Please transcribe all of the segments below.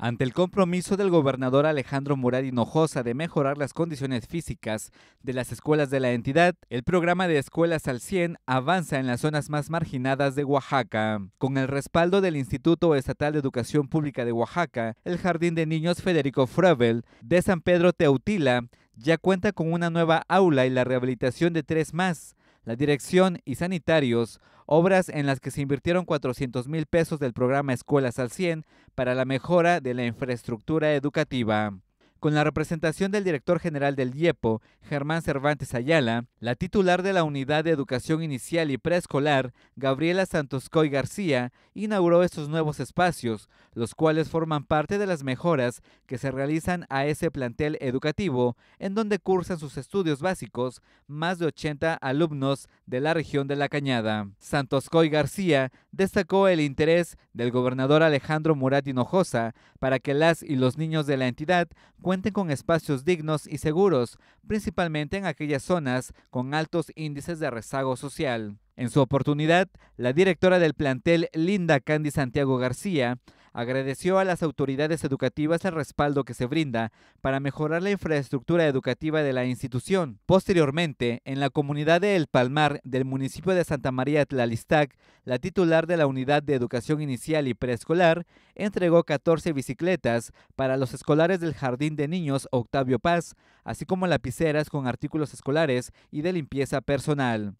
Ante el compromiso del gobernador Alejandro Murad Hinojosa de mejorar las condiciones físicas de las escuelas de la entidad, el programa de Escuelas al 100 avanza en las zonas más marginadas de Oaxaca. Con el respaldo del Instituto Estatal de Educación Pública de Oaxaca, el Jardín de Niños Federico Frabel de San Pedro Teutila ya cuenta con una nueva aula y la rehabilitación de tres más, la dirección y sanitarios, obras en las que se invirtieron 400 mil pesos del programa Escuelas al 100 para la mejora de la infraestructura educativa. Con la representación del director general del DIEPO, Germán Cervantes Ayala, la titular de la Unidad de Educación Inicial y Preescolar, Gabriela Santoscoy García, inauguró estos nuevos espacios, los cuales forman parte de las mejoras que se realizan a ese plantel educativo, en donde cursan sus estudios básicos más de 80 alumnos de la región de la Cañada. Santos Coy García destacó el interés del gobernador Alejandro Murat Hinojosa para que las y los niños de la entidad cuenten con espacios dignos y seguros, principalmente en aquellas zonas con altos índices de rezago social. En su oportunidad, la directora del plantel Linda Candy Santiago García Agradeció a las autoridades educativas el respaldo que se brinda para mejorar la infraestructura educativa de la institución. Posteriormente, en la comunidad de El Palmar del municipio de Santa María Tlalistac, la titular de la Unidad de Educación Inicial y Preescolar entregó 14 bicicletas para los escolares del Jardín de Niños Octavio Paz, así como lapiceras con artículos escolares y de limpieza personal.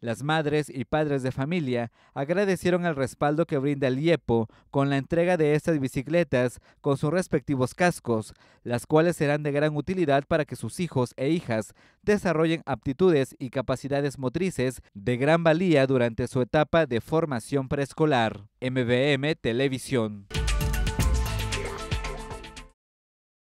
Las madres y padres de familia agradecieron el respaldo que brinda el IEPO con la entrega de estas bicicletas con sus respectivos cascos, las cuales serán de gran utilidad para que sus hijos e hijas desarrollen aptitudes y capacidades motrices de gran valía durante su etapa de formación preescolar. MBM Televisión.